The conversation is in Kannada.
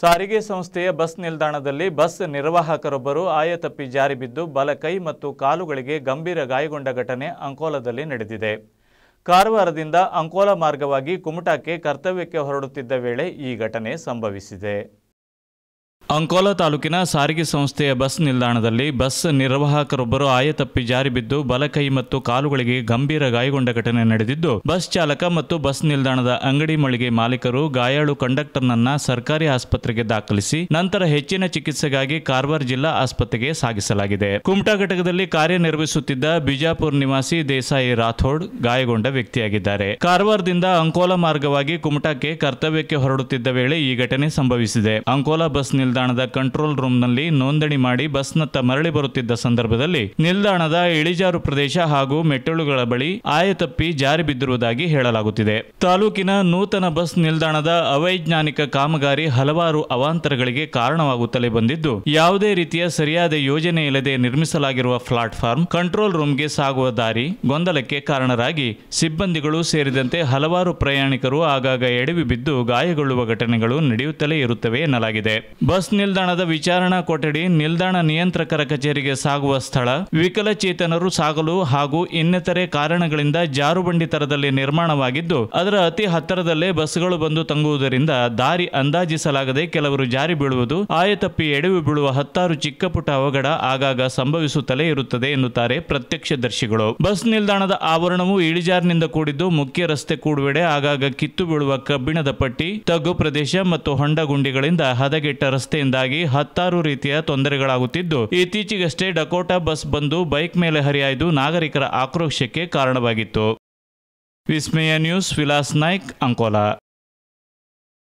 ಸಾರಿಗೆ ಸಂಸ್ಥೆಯ ಬಸ್ ನಿಲ್ದಾಣದಲ್ಲಿ ಬಸ್ ನಿರ್ವಾಹಕರೊಬ್ಬರು ಆಯತಪ್ಪಿ ಜಾರಿ ಬಿದ್ದು ಬಲ ಕೈ ಮತ್ತು ಕಾಲುಗಳಿಗೆ ಗಂಭೀರ ಗಾಯಗೊಂಡ ಘಟನೆ ಅಂಕೋಲದಲ್ಲಿ ನಡೆದಿದೆ ಕಾರವಾರದಿಂದ ಅಂಕೋಲಾ ಮಾರ್ಗವಾಗಿ ಕುಮಟಾಕ್ಕೆ ಕರ್ತವ್ಯಕ್ಕೆ ಹೊರಡುತ್ತಿದ್ದ ವೇಳೆ ಈ ಘಟನೆ ಸಂಭವಿಸಿದೆ ಅಂಕೋಲಾ ತಾಲೂಕಿನ ಸಾರಿಗೆ ಸಂಸ್ಥೆಯ ಬಸ್ ನಿಲ್ದಾಣದಲ್ಲಿ ಬಸ್ ನಿರ್ವಾಹಕರೊಬ್ಬರು ಆಯತಪ್ಪಿ ಜಾರಿ ಬಿದ್ದು ಬಲಕೈ ಮತ್ತು ಕಾಲುಗಳಿಗೆ ಗಂಭೀರ ಗಾಯಗೊಂಡ ಘಟನೆ ನಡೆದಿದ್ದು ಬಸ್ ಚಾಲಕ ಮತ್ತು ಬಸ್ ನಿಲ್ದಾಣದ ಅಂಗಡಿ ಮಳಿಗೆ ಮಾಲೀಕರು ಗಾಯಾಳು ಕಂಡಕ್ಟರ್ನನ್ನ ಸರ್ಕಾರಿ ಆಸ್ಪತ್ರೆಗೆ ದಾಖಲಿಸಿ ನಂತರ ಹೆಚ್ಚಿನ ಚಿಕಿತ್ಸೆಗಾಗಿ ಕಾರವಾರ ಜಿಲ್ಲಾ ಆಸ್ಪತ್ರೆಗೆ ಸಾಗಿಸಲಾಗಿದೆ ಕುಮಟಾ ಘಟಕದಲ್ಲಿ ಕಾರ್ಯನಿರ್ವಹಿಸುತ್ತಿದ್ದ ಬಿಜಾಪುರ್ ನಿವಾಸಿ ದೇಸಾಯಿ ರಾಥೋಡ್ ಗಾಯಗೊಂಡ ವ್ಯಕ್ತಿಯಾಗಿದ್ದಾರೆ ಕಾರವಾರದಿಂದ ಅಂಕೋಲಾ ಮಾರ್ಗವಾಗಿ ಕುಮಟಾಕ್ಕೆ ಕರ್ತವ್ಯಕ್ಕೆ ಹೊರಡುತ್ತಿದ್ದ ವೇಳೆ ಈ ಘಟನೆ ಸಂಭವಿಸಿದೆ ಅಂಕೋಲಾ ಬಸ್ ನಿಲ್ದಾಣ ನಿಲ್ದಾಣದ ಕಂಟ್ರೋಲ್ ರೂಮ್ನಲ್ಲಿ ನೋಂದಣಿ ಮಾಡಿ ಬಸ್ನತ್ತ ಮರಳಿ ಬರುತ್ತಿದ್ದ ಸಂದರ್ಭದಲ್ಲಿ ನಿಲ್ದಾಣದ ಇಳಿಜಾರು ಪ್ರದೇಶ ಹಾಗೂ ಮೆಟ್ಟಲುಗಳ ಬಳಿ ಆಯತಪ್ಪಿ ಜಾರಿ ಬಿದ್ದಿರುವುದಾಗಿ ಹೇಳಲಾಗುತ್ತಿದೆ ತಾಲೂಕಿನ ನೂತನ ಬಸ್ ನಿಲ್ದಾಣದ ಅವೈಜ್ಞಾನಿಕ ಕಾಮಗಾರಿ ಹಲವಾರು ಅವಾಂತರಗಳಿಗೆ ಕಾರಣವಾಗುತ್ತಲೇ ಬಂದಿದ್ದು ಯಾವುದೇ ರೀತಿಯ ಸರಿಯಾದ ಯೋಜನೆ ಇಲ್ಲದೆ ನಿರ್ಮಿಸಲಾಗಿರುವ ಪ್ಲಾಟ್ಫಾರ್ಮ್ ಕಂಟ್ರೋಲ್ ರೂಮ್ಗೆ ಸಾಗುವ ದಾರಿ ಗೊಂದಲಕ್ಕೆ ಕಾರಣರಾಗಿ ಸಿಬ್ಬಂದಿಗಳು ಸೇರಿದಂತೆ ಹಲವಾರು ಪ್ರಯಾಣಿಕರು ಆಗಾಗ ಎಡವಿ ಬಿದ್ದು ಗಾಯಗೊಳ್ಳುವ ಘಟನೆಗಳು ನಡೆಯುತ್ತಲೇ ಇರುತ್ತವೆ ಎನ್ನಲಾಗಿದೆ ಬಸ್ ಬಸ್ ನಿಲ್ದಾಣದ ವಿಚಾರಣಾ ಕೊಠಡಿ ನಿಲ್ದಾಣ ನಿಯಂತ್ರಕರ ಕಚೇರಿಗೆ ಸಾಗುವ ಸ್ಥಳ ವಿಕಲಚೇತನರು ಸಾಗಲು ಹಾಗೂ ಇನ್ನಿತರೆ ಕಾರಣಗಳಿಂದ ಜಾರುಬಂಡಿ ತರದಲ್ಲಿ ನಿರ್ಮಾಣವಾಗಿದ್ದು ಅದರ ಅತಿ ಹತ್ತಿರದಲ್ಲೇ ಬಸ್ಗಳು ಬಂದು ತಂಗುವುದರಿಂದ ದಾರಿ ಅಂದಾಜಿಸಲಾಗದೆ ಕೆಲವರು ಜಾರಿ ಬೀಳುವುದು ಆಯತಪ್ಪಿ ಎಡವಿ ಬೀಳುವ ಹತ್ತಾರು ಚಿಕ್ಕಪುಟ್ಟ ಅವಘಡ ಆಗಾಗ ಸಂಭವಿಸುತ್ತಲೇ ಇರುತ್ತದೆ ಎನ್ನುತ್ತಾರೆ ಪ್ರತ್ಯಕ್ಷದರ್ಶಿಗಳು ಬಸ್ ನಿಲ್ದಾಣದ ಆವರಣವು ಇಳಿಜಾರಿನಿಂದ ಕೂಡಿದ್ದು ಮುಖ್ಯ ರಸ್ತೆ ಕೂಡುವೆಡೆ ಆಗಾಗ ಕಿತ್ತು ಬೀಳುವ ಕಬ್ಬಿಣದ ಪಟ್ಟಿ ತಗ್ಗು ಪ್ರದೇಶ ಮತ್ತು ಹೊಂಡಗುಂಡಿಗಳಿಂದ ಹದಗೆಟ್ಟ ರಸ್ತೆ ವ್ಯವಸ್ಥೆಯಿಂದಾಗಿ ಹತ್ತಾರು ರೀತಿಯ ತೊಂದರೆಗಳಾಗುತ್ತಿದ್ದು ಇತ್ತೀಚೆಗಷ್ಟೇ ಡಕೋಟಾ ಬಸ್ ಬಂದು ಬೈಕ್ ಮೇಲೆ ಹರಿಯಾಯ್ದು ನಾಗರಿಕರ ಆಕ್ರೋಶಕ್ಕೆ ಕಾರಣವಾಗಿತ್ತು ವಿಸ್ಮಯ ನ್ಯೂಸ್ ವಿಲಾಸ್ ನಾಯ್ಕ್ ಅಂಕೋಲಾ